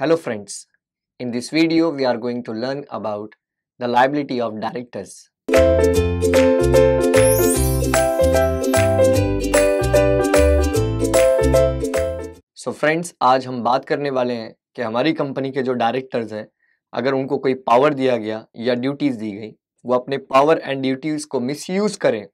Hello friends, in this video we are going to learn about the liability of directors. So so friends आज हम बात करने वाले हैं कि हमारी कंपनी के जो डायरेक्टर्स हैं अगर उनको कोई पावर दिया गया या ड्यूटीज़ दी गई वो अपने पावर एंड ड्यूटीज़ को मिसयूज़ करें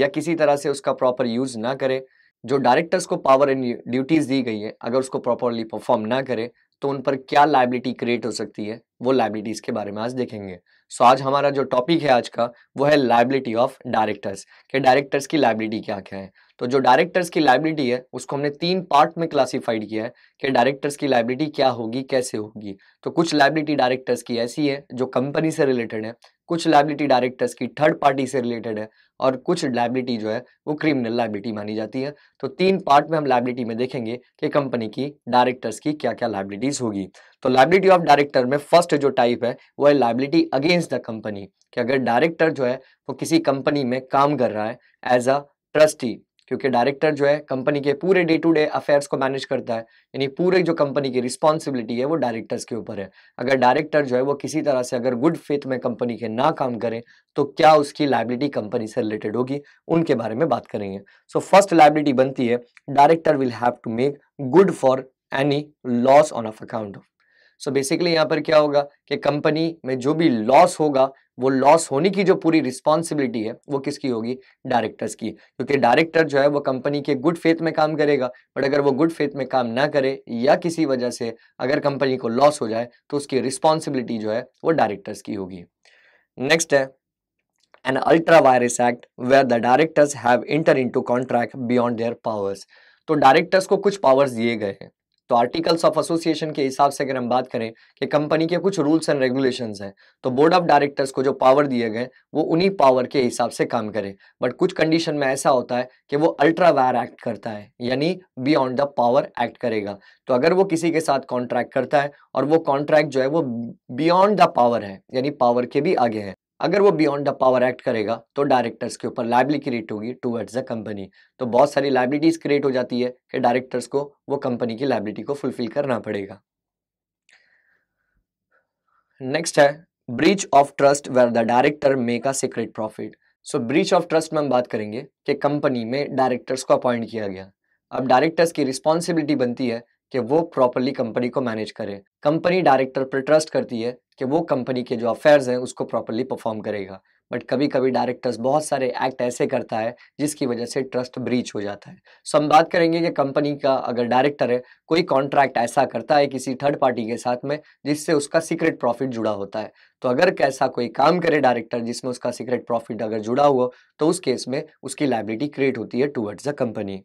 या किसी तरह से उसका प्रॉपर यूज़ ना करें जो डायरेक्टर्स को पावर एंड ड्यूटीज़ दी गई है अगर उसको प्रॉपरली परफॉर्म ना करें तो उन पर क्या लाइबिलिटी क्रिएट हो सकती है वो लाइबिलिटीज के बारे में आज देखेंगे सो so, आज हमारा जो टॉपिक है आज का वो है लाइबिलिटी ऑफ डायरेक्टर्स के डायरेक्टर्स की लाइबिलिटी क्या क्या है तो जो डायरेक्टर्स की लाइबिलिटी है उसको हमने तीन पार्ट में क्लासिफाइड किया है कि डायरेक्टर्स की लाइबिलिटी क्या होगी कैसे होगी तो कुछ लाइबिलिटी डायरेक्टर्स की ऐसी है जो कंपनी से रिलेटेड है कुछ लाइबिलिटी डायरेक्टर्स की थर्ड पार्टी से रिलेटेड है और कुछ लाइबिलिटी जो है वो क्रिमिनल लाइबिलिटी मानी जाती है तो तीन पार्ट में हम लाइबिलिटी में देखेंगे कि कंपनी की डायरेक्टर्स की क्या क्या लाइबिलिटीज होगी तो लाइबिलिटी ऑफ डायरेक्टर में फर्स्ट जो टाइप है वो है लाइबिलिटी अगेंस्ट द कंपनी कि अगर डायरेक्टर जो है वो किसी कंपनी में काम कर रहा है एज अ ट्रस्टी क्योंकि डायरेक्टर जो है कंपनी के पूरे डे टू डे अफेयर्स को मैनेज करता है यानी पूरे जो कंपनी की रिस्पॉन्सिबिलिटी है वो डायरेक्टर्स के ऊपर है अगर डायरेक्टर जो है वो किसी तरह से अगर गुड फेथ में कंपनी के ना काम करें तो क्या उसकी लाइबिलिटी कंपनी से रिलेटेड होगी उनके बारे में बात करेंगे सो फर्स्ट लाइबिलिटी बनती है director will have to make good for any loss on of account so basically यहाँ पर क्या होगा कि कंपनी में जो भी लॉस होगा वो लॉस होने की जो पूरी रिस्पॉन्सिबिलिटी है वो किसकी होगी डायरेक्टर्स की क्योंकि डायरेक्टर जो है वो कंपनी के गुड फेथ में काम करेगा बट अगर वो गुड फेथ में काम ना करे या किसी वजह से अगर कंपनी को लॉस हो जाए तो उसकी रिस्पॉन्सिबिलिटी जो है वो डायरेक्टर्स की होगी नेक्स्ट है an ultra vires act where the directors have enter into contract beyond their powers तो डायरेक्टर्स को कुछ पावर्स दिए गए हैं तो आर्टिकल्स ऑफ एसोसिएशन के हिसाब से अगर हम बात करें कि कंपनी के कुछ रूल्स एंड रेगुलेशंस हैं तो बोर्ड ऑफ डायरेक्टर्स को जो पावर दिए गए वो उन्हीं पावर के हिसाब से काम करें बट कुछ कंडीशन में ऐसा होता है कि वो अल्ट्रा वायर एक्ट करता है यानी बियॉन्ड द पावर एक्ट करेगा तो अगर वो किसी के साथ कॉन्ट्रैक्ट करता है और वो कॉन्ट्रैक्ट जो है वो बियॉन्ड द पावर है यानी पावर के भी आगे है अगर वो बियॉन्ड द पावर एक्ट करेगा तो डायरेक्टर्स के ऊपर लाइबिलिटी क्रिएट होगी टूवर्ड्स द कंपनी तो बहुत सारी लाइबिलिटीज क्रिएट हो जाती है कि डायरेक्टर्स को वो कंपनी की लाइबिलिटी को फुलफिल करना पड़ेगा नेक्स्ट है breach of trust where the director make a secret profit so breach of trust में हम बात करेंगे कि कंपनी में डायरेक्टर्स को अपॉइंट किया गया अब डायरेक्टर्स की रिस्पॉन्सिबिलिटी बनती है कि वो प्रॉपरली कंपनी को मैनेज करे कंपनी डायरेक्टर पर ट्रस्ट करती है कि वो कंपनी के जो अफेयर्स हैं उसको प्रॉपरली परफॉर्म करेगा बट कभी कभी डायरेक्टर्स बहुत सारे एक्ट ऐसे करता है जिसकी वजह से ट्रस्ट ब्रीच हो जाता है सो हम बात करेंगे कि कंपनी का अगर डायरेक्टर है कोई कॉन्ट्रैक्ट ऐसा करता है किसी थर्ड पार्टी के साथ में जिससे उसका सीक्रेट प्रॉफिट जुड़ा होता है तो अगर कैसा कोई काम करे डायरेक्टर जिसमें उसका सीक्रेट प्रॉफिट अगर जुड़ा हुआ तो उस केस में उसकी लाइबिलिटी क्रिएट होती है towards the company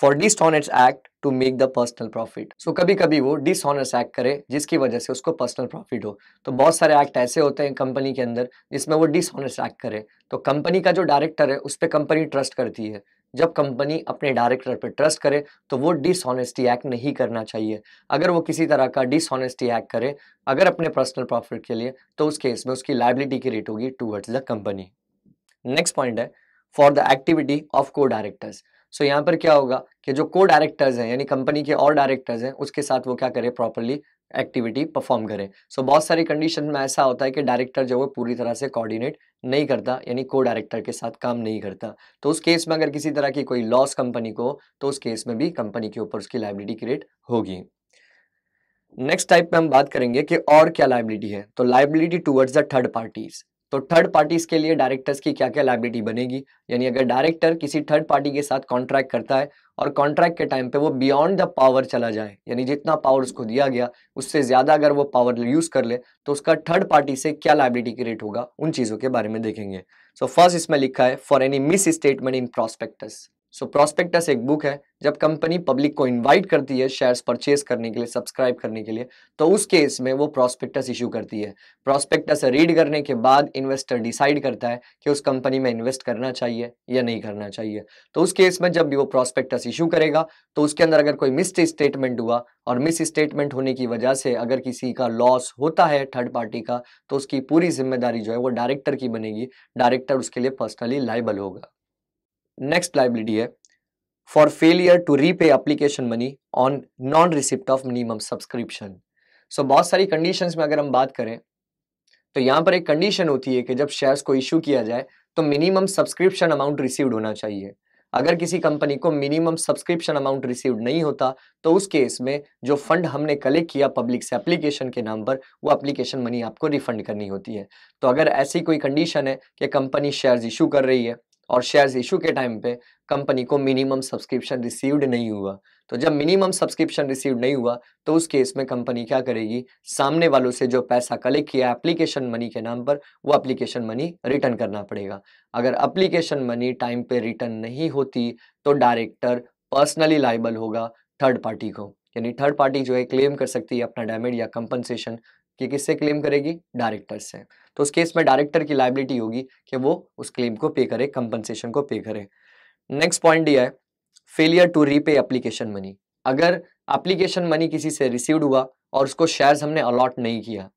for dishonest act to make the personal profit so कभी कभी वो डिसऑनर्स एक्ट करे जिसकी वजह से उसको पर्सनल प्रॉफिट हो तो बहुत सारे एक्ट ऐसे होते हैं कंपनी के अंदर जिसमें वो डिसऑनर्स एक्ट करे तो कंपनी का जो डायरेक्टर है उस पर कंपनी ट्रस्ट करती है जब कंपनी अपने डायरेक्टर पर ट्रस्ट करे तो वो डिसऑनेस्टी एक्ट नहीं करना चाहिए अगर वो किसी तरह का डिसऑनेस्टी एक्ट करे अगर अपने पर्सनल प्रॉफिट के लिए तो उस केस में उसकी लाइबिलिटी की रेट होगी towards the company next point है for the activity of co directors so so, यहाँ पर क्या होगा कि जो को डायरेक्टर्स हैं यानी कंपनी के और डायरेक्टर्स हैं उसके साथ वो क्या करे प्रॉपरली एक्टिविटी परफॉर्म करें सो so, बहुत सारी कंडीशन में ऐसा होता है कि डायरेक्टर जो है पूरी तरह से कोऑर्डिनेट नहीं करता यानी को डायरेक्टर के साथ काम नहीं करता तो उस केस में अगर किसी तरह की कोई लॉस कंपनी को तो उस केस में भी कंपनी के ऊपर उसकी लाइबिलिटी क्रिएट होगी नेक्स्ट टाइप में हम बात करेंगे कि और क्या लाइबिलिटी है तो liability towards the third parties तो थर्ड पार्टीज के लिए डायरेक्टर्स की क्या क्या लाइबिलिटी बनेगी यानी अगर डायरेक्टर किसी थर्ड पार्टी के साथ कॉन्ट्रैक्ट करता है और कॉन्ट्रैक्ट के टाइम पे वो बियॉन्ड द पावर चला जाए यानी जितना पावर उसको दिया गया उससे ज़्यादा अगर वो पावर यूज़ कर ले तो उसका थर्ड पार्टी से क्या लाइबिलिटी क्रिएट होगा उन चीज़ों के बारे में देखेंगे सो so फर्स्ट इसमें लिखा है for any misstatement in prospectus so prospectus एक बुक है जब कंपनी पब्लिक को इनवाइट करती है शेयर्स परचेज करने के लिए सब्सक्राइब करने के लिए तो उस केस में वो प्रॉस्पेक्टस इशू करती है प्रॉस्पेक्टस रीड करने के बाद इन्वेस्टर डिसाइड करता है कि उस कंपनी में इन्वेस्ट करना चाहिए या नहीं करना चाहिए तो उस केस में जब भी वो प्रॉस्पेक्टस इशू करेगा तो उसके अंदर अगर कोई मिस स्टेटमेंट हुआ और मिस स्टेटमेंट होने की वजह से अगर किसी का लॉस होता है थर्ड पार्टी का तो उसकी पूरी जिम्मेदारी जो है वो डायरेक्टर की बनेगी डायरेक्टर उसके लिए पर्सनली लाइबल होगा नेक्स्ट लाइबिलिटी है for failure to repay application money on non receipt of minimum subscription so बहुत सारी कंडीशन में अगर हम बात करें तो यहाँ पर एक कंडीशन होती है कि जब शेयर्स को इशू किया जाए तो मिनिमम सब्सक्रिप्शन अमाउंट रिसीव्ड होना चाहिए अगर किसी कंपनी को मिनिमम सब्सक्रिप्शन अमाउंट रिसीव्ड नहीं होता तो उस केस में जो फंड हमने कलेक्ट किया पब्लिक से एप्लीकेशन के नाम पर वो एप्लीकेशन मनी आपको रिफंड करनी होती है तो अगर ऐसी कोई कंडीशन है कि कंपनी शेयर्स इशू कर रही है और शेयर्स इशू के टाइम पे कंपनी को मिनिमम सब्सक्रिप्शन रिसीव्ड नहीं हुआ तो जब मिनिमम सब्सक्रिप्शन रिसीव नहीं हुआ तो उस केस में कंपनी क्या करेगी सामने वालों से जो पैसा कलेक्ट किया एप्लीकेशन मनी के नाम पर वो एप्लीकेशन मनी रिटर्न करना पड़ेगा अगर एप्लीकेशन मनी टाइम पे रिटर्न नहीं होती तो डायरेक्टर पर्सनली लाइबल होगा थर्ड पार्टी को यानी थर्ड पार्टी जो है क्लेम कर सकती है अपना डैमेज या कंपनसेशन कि किससे क्लेम करेगी डायरेक्टर से तो उस केस में डायरेक्टर की लाइबिलिटी होगी कि वो उस क्लेम को पे करे कंपनसेशन को पे करे नेक्स्ट पॉइंट ये है failure to repay application money अगर एप्लीकेशन मनी किसी से रिसीव्ड हुआ और उसको शेयर्स हमने अलॉट नहीं किया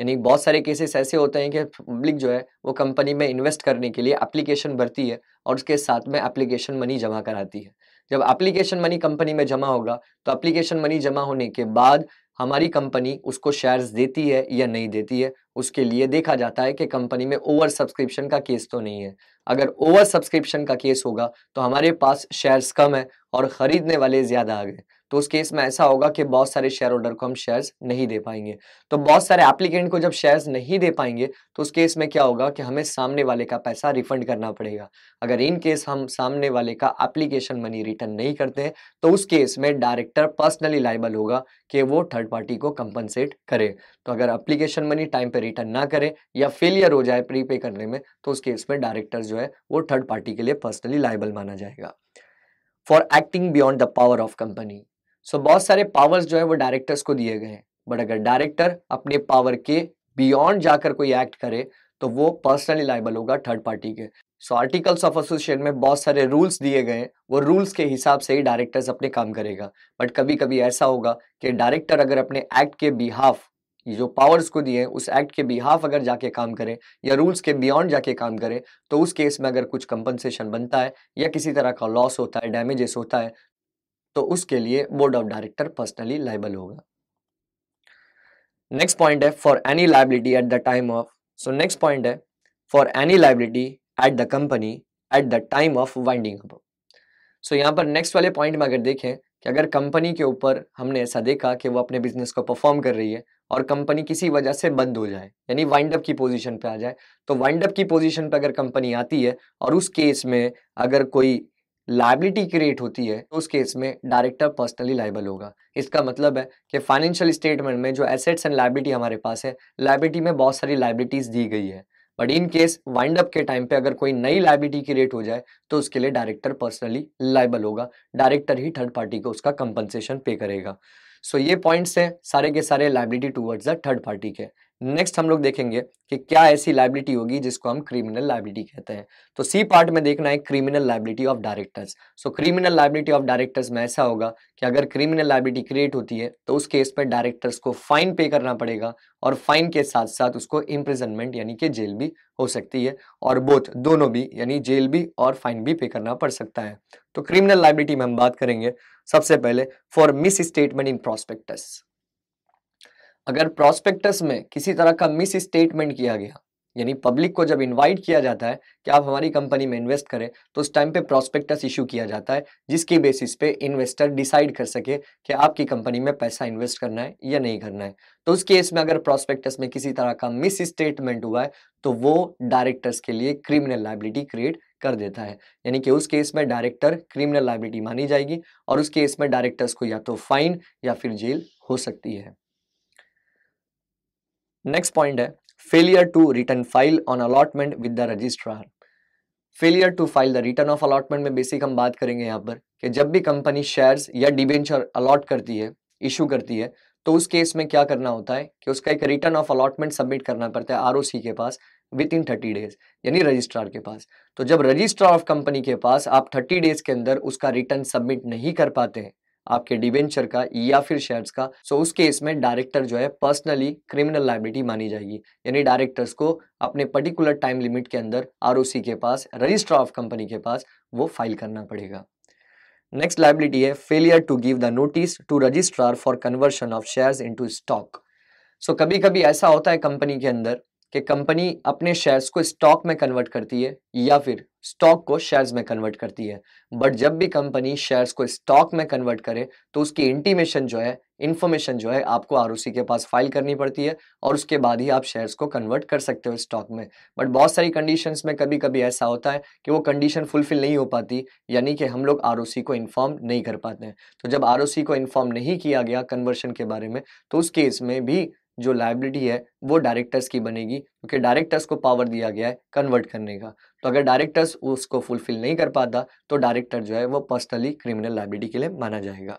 यानी बहुत सारे केसेस ऐसे होते हैं कि पब्लिक जो है वो कंपनी में इन्वेस्ट करने के लिए एप्लीकेशन भरती है और उसके साथ में एप्लीकेशन मनी जमा कराती है जब एप्लीकेशन मनी कंपनी में जमा होगा तो एप्लीकेशन मनी जमा होने के बाद हमारी कंपनी उसको शेयर्स देती है या नहीं देती है उसके लिए देखा जाता है कि कंपनी में ओवर सब्सक्रिप्शन का केस तो नहीं है अगर ओवर सब्सक्रिप्शन का केस होगा तो हमारे पास शेयर्स कम है और खरीदने वाले ज़्यादा आ गए तो उस केस में ऐसा होगा कि बहुत सारे शेयर होल्डर को हम शेयर्स नहीं दे पाएंगे तो बहुत सारे एप्लीकेंट को जब शेयर्स नहीं दे पाएंगे तो उस केस में क्या होगा कि हमें सामने वाले का पैसा रिफंड करना पड़ेगा अगर इन केस हम सामने वाले का एप्लीकेशन मनी रिटर्न नहीं करते हैं तो उस केस में डायरेक्टर पर्सनली लाइबल होगा कि वो थर्ड पार्टी को कंपनसेट करे तो अगर एप्लीकेशन मनी टाइम पर रिटर्न ना करे या फेलियर हो जाए प्री पे करने में तो उस केस में डायरेक्टर जो है वो थर्ड पार्टी के लिए पर्सनली लाइबल माना जाएगा for acting beyond the power of company so so, बहुत सारे पावर्स जो है वो डायरेक्टर्स को दिए गए हैं बट अगर डायरेक्टर अपने पावर के बियॉन्ड जाकर कोई एक्ट करे तो वो पर्सनली लाइबल होगा थर्ड पार्टी के सो आर्टिकल्स ऑफ एसोसिएशन में बहुत सारे रूल्स दिए गए हैं वो रूल्स के हिसाब से ही डायरेक्टर्स अपने काम करेगा बट कभी कभी ऐसा होगा कि डायरेक्टर अगर अपने एक्ट के बिहाफ जो पावर्स को दिए हैं उस एक्ट के बिहाफ अगर जाके काम करें या रूल्स के बियॉन्ड जाके काम करें तो उस केस में अगर कुछ कंपनसेशन बनता है या किसी तरह का लॉस होता है डैमेजेस होता है तो उसके लिए board of director personally liable होगा नेक्स्ट पॉइंट है for any liability at the time of so next point है for any liability at the company at the time of winding up so यहाँ पर नेक्स्ट वाले point में अगर देखें कि अगर कंपनी के ऊपर हमने ऐसा देखा कि वो अपने बिजनेस को परफॉर्म कर रही है और कंपनी किसी वजह से बंद हो जाए यानी वाइंड अप की पोजीशन पे आ जाए तो वाइंड अप की पोजीशन पे अगर कंपनी आती है और उस केस में अगर कोई लाइबिलिटी क्रिएट होती है तो उस केस में डायरेक्टर पर्सनली लाइबल होगा इसका मतलब है कि फाइनेंशियल स्टेटमेंट में जो एसेट्स एंड लाइबिलिटी हमारे पास है लाइबिलिटी में बहुत सारी लाइबिलिटीज़ दी गई है but in case wind up के टाइम पे अगर कोई नई लाइबिलिटी क्रिएट हो जाए तो उसके लिए डायरेक्टर पर्सनली लाइबल होगा डायरेक्टर ही थर्ड पार्टी को उसका कंपनसेशन पे करेगा सो so, ये पॉइंट्स हैं सारे के सारे liability towards the third party के नेक्स्ट हम लोग देखेंगे कि क्या ऐसी लाइबिलिटी होगी जिसको हम क्रिमिनल लाइबिलिटी कहते हैं तो सी पार्ट में देखना है criminal liability of directors so criminal liability of directors में ऐसा होगा कि अगर क्रिमिनल लाइबिलिटी क्रिएट होती है तो उस केस पर डायरेक्टर्स को फाइन पे करना पड़ेगा और फाइन के साथ साथ उसको इम्प्रिजनमेंट यानी कि जेल भी हो सकती है और बोथ दोनों भी यानी जेल भी और फाइन भी पे करना पड़ सकता है तो क्रिमिनल लाइबिलिटी में हम बात करेंगे सबसे पहले for misstatement in prospectus अगर प्रोस्पेक्टस में किसी तरह का मिस स्टेटमेंट किया गया यानी पब्लिक को जब इनवाइट किया जाता है कि आप हमारी कंपनी में इन्वेस्ट करें तो उस टाइम पे प्रोस्पेक्टस इशू किया जाता है जिसके बेसिस पे इन्वेस्टर डिसाइड कर सके कि आपकी कंपनी में पैसा इन्वेस्ट करना है या नहीं करना है तो उस केस में अगर प्रोस्पेक्टस में किसी तरह का मिस स्टेटमेंट हुआ है तो वो डायरेक्टर्स के लिए क्रिमिनल लाइबिलिटी क्रिएट कर देता है यानी कि उस केस में डायरेक्टर क्रिमिनल लाइबिलिटी मानी जाएगी और उस केस में डायरेक्टर्स को या तो फाइन या फिर जेल हो सकती है नेक्स्ट पॉइंट है failure to return file on allotment with the registrar failure to file the return of allotment में बेसिक हम बात करेंगे यहाँ पर कि जब भी कंपनी शेयर्स या डिबेंचर अलॉट करती है इशू करती है तो उस केस में क्या करना होता है कि उसका एक रिटर्न ऑफ अलॉटमेंट सबमिट करना पड़ता है आर के पास विद इन थर्टी डेज यानी रजिस्ट्रार के पास तो जब रजिस्ट्रार ऑफ कंपनी के पास आप थर्टी डेज के अंदर उसका रिटर्न सबमिट नहीं कर पाते हैं आपके डिवेंचर का या फिर शेयर्स का सो उस केस में डायरेक्टर जो है पर्सनली क्रिमिनल लाइबिलिटी मानी जाएगी यानी डायरेक्टर्स को अपने पर्टिकुलर टाइम लिमिट के अंदर आर के पास रजिस्टर ऑफ कंपनी के पास वो फाइल करना पड़ेगा नेक्स्ट लाइबिलिटी है failure to give the notice to registrar for conversion of shares into stock so कभी कभी ऐसा होता है कंपनी के अंदर कि कंपनी अपने शेयर्स को स्टॉक में कन्वर्ट करती है या फिर स्टॉक को शेयर्स में कन्वर्ट करती है बट जब भी कंपनी शेयर्स को स्टॉक में कन्वर्ट करे तो उसकी इंटीमेशन जो है इन्फॉर्मेशन जो है आपको आर के पास फाइल करनी पड़ती है और उसके बाद ही आप शेयर्स को कन्वर्ट कर सकते हो स्टॉक में बट बहुत सारी कंडीशन में कभी कभी ऐसा होता है कि वो कंडीशन फुलफिल नहीं हो पाती यानी कि हम लोग आर को इन्फॉर्म नहीं कर पाते हैं तो जब आर को इन्फॉर्म नहीं किया गया कन्वर्शन के बारे में तो उस केस में भी जो लाइबिलिटी है वो डायरेक्टर्स की बनेगी क्योंकि डायरेक्टर्स को पावर दिया गया है कन्वर्ट करने का तो अगर डायरेक्टर्स उसको फुलफिल नहीं कर पाता तो डायरेक्टर जो है वो पर्सनली क्रिमिनल लाइबिलिटी के लिए माना जाएगा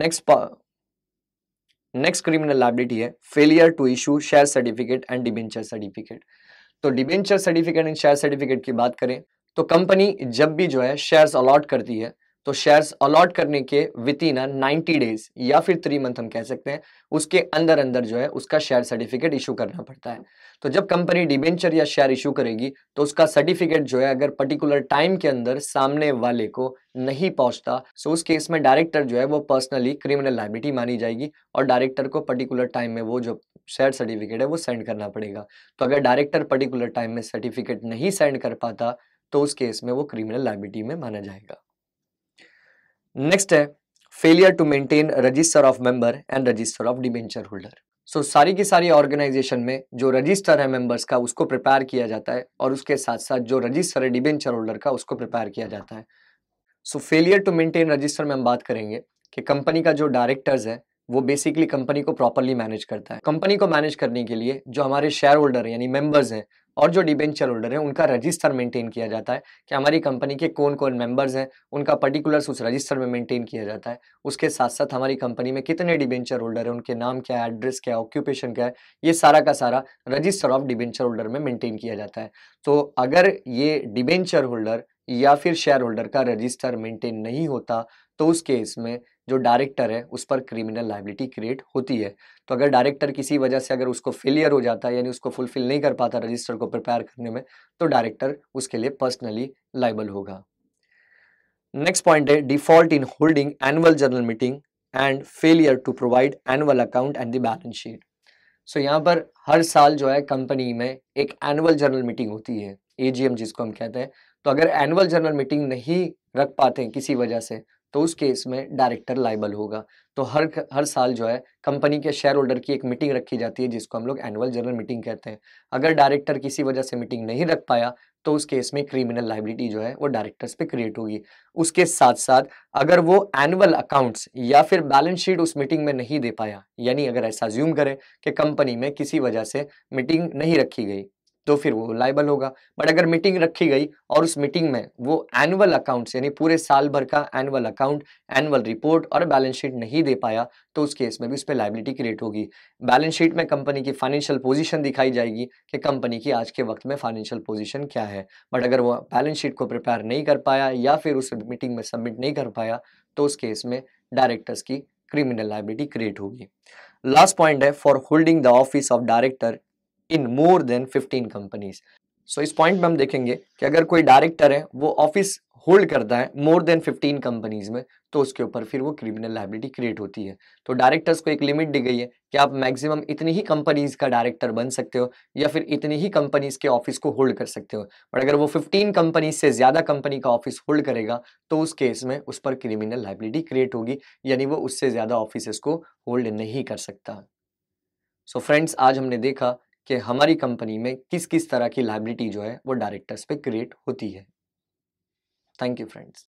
नेक्स्ट नेक्स्ट क्रिमिनल लाइबिलिटी है failure to issue share certificate and debenture certificate तो debenture certificate and share certificate की बात करें तो कंपनी जब भी जो है शेयर्स अलॉट करती है तो शेयर्स अलॉट करने के विद इन नाइनटी डेज या फिर थ्री मंथ हम कह सकते हैं उसके अंदर अंदर जो है उसका शेयर सर्टिफिकेट इशू करना पड़ता है तो जब कंपनी डिबेंचर या शेयर इशू करेगी तो उसका सर्टिफिकेट जो है अगर पर्टिकुलर टाइम के अंदर सामने वाले को नहीं पहुंचता सो उस केस में डायरेक्टर जो है वो पर्सनली क्रिमिनल लाइबिलिटी मानी जाएगी और डायरेक्टर को पर्टिकुलर टाइम में वो जो शेयर सर्टिफिकेट है वो सेंड करना पड़ेगा तो अगर डायरेक्टर पर्टिकुलर टाइम में सर्टिफिकेट नहीं सेंड कर पाता तो उस केस में वो क्रिमिनल लाइबिलिटी में माना जाएगा नेक्स्ट है failure to maintain register of member and register of debenture holder so सारी की सारी ऑर्गेनाइजेशन में जो रजिस्टर है मेंबर्स का उसको प्रिपेयर किया जाता है और उसके साथ साथ जो रजिस्टर है डिबेंचर होल्डर का उसको प्रिपेयर किया जाता है so failure to maintain register में हम बात करेंगे कि कंपनी का जो डायरेक्टर्स है वो बेसिकली कंपनी को प्रॉपरली मैनेज करता है कंपनी को मैनेज करने के लिए जो हमारे शेयर होल्डर यानी मेंबर्स हैं और जो डिबेंचर होल्डर है उनका रजिस्टर मेंटेन किया जाता है कि हमारी कंपनी के कौन कौन मेंबर्स हैं उनका पर्टिकुलर्स उस रजिस्टर में मेंटेन किया जाता है उसके साथ साथ हमारी कंपनी में कितने डिबेंचर होल्डर हैं उनके नाम क्या है एड्रेस क्या है ऑक्यूपेशन क्या है ये सारा का सारा रजिस्टर ऑफ डिबेंचर होल्डर में मेंटेन किया जाता है तो अगर ये डिबेंचर होल्डर या फिर शेयर होल्डर का रजिस्टर मेंटेन नहीं होता तो उस केस में जो डायरेक्टर है उस पर क्रिमिनल लाइबिलिटी क्रिएट होती है तो अगर डायरेक्टर किसी वजह से अगर उसको फेलियर हो जाता है यानी उसको फुलफिल नहीं कर पाता रजिस्टर को प्रिपेयर करने में तो डायरेक्टर उसके लिए पर्सनली लाइबल होगा नेक्स्ट पॉइंट है default in holding annual general meeting and failure to provide annual account and the balance sheet so यहाँ पर हर साल जो है कंपनी में एक एनुअल जनरल मीटिंग होती है एजीएम जिसको हम कहते हैं तो अगर एनुअल जनरल मीटिंग नहीं रख पाते हैं किसी वजह से तो उस केस में डायरेक्टर लाइबल होगा तो हर हर साल जो है कंपनी के शेयर होल्डर की एक मीटिंग रखी जाती है जिसको हम लोग एनुअल जनरल मीटिंग कहते हैं अगर डायरेक्टर किसी वजह से मीटिंग नहीं रख पाया तो उस केस में क्रिमिनल लाइबिलिटी जो है वो डायरेक्टर्स पे क्रिएट होगी उसके साथ साथ अगर वो एनुअल अकाउंट्स या फिर बैलेंस शीट उस मीटिंग में नहीं दे पाया यानी अगर ऐसा ज्यूम करें कि कंपनी में किसी वजह से मीटिंग नहीं रखी गई तो फिर वो लाइबल होगा बट अगर मीटिंग रखी गई और उस मीटिंग में वो एनुअल अकाउंट्स यानी पूरे साल भर का एनुअल अकाउंट एनुअल रिपोर्ट और बैलेंस शीट नहीं दे पाया तो उस केस में भी उस पर लाइबिलिटी क्रिएट होगी बैलेंस शीट में कंपनी की फाइनेंशियल पोजिशन दिखाई जाएगी कि कंपनी की आज के वक्त में फाइनेंशियल पोजिशन क्या है बट अगर वो बैलेंस शीट को प्रिपेयर नहीं कर पाया या फिर उस मीटिंग में सबमिट नहीं कर पाया तो उस केस में डायरेक्टर्स की क्रिमिनल लाइबिलिटी क्रिएट होगी लास्ट पॉइंट है for holding the office of director in more than 15 companies so इस पॉइंट में हम देखेंगे कि अगर कोई डायरेक्टर है वो ऑफिस होल्ड करता है मोर देन 15 कंपनीज में तो उसके ऊपर फिर वो क्रिमिनल लाइबिलिटी क्रिएट होती है तो डायरेक्टर्स को एक लिमिट दी गई है कि आप मैक्सिमम इतनी ही कंपनीज का डायरेक्टर बन सकते हो या फिर इतनी ही कंपनीज के ऑफिस को होल्ड कर सकते हो बट अगर वो 15 कंपनीज से ज़्यादा कंपनी का ऑफिस होल्ड करेगा तो उस केस में उस पर क्रिमिनल लाइबिलिटी क्रिएट होगी यानी वो उससे ज़्यादा ऑफिस को होल्ड नहीं कर सकता सो so फ्रेंड्स आज हमने देखा कि हमारी कंपनी में किस किस तरह की लाइबिलिटी जो है वो डायरेक्टर्स पे क्रिएट होती है थैंक यू फ्रेंड्स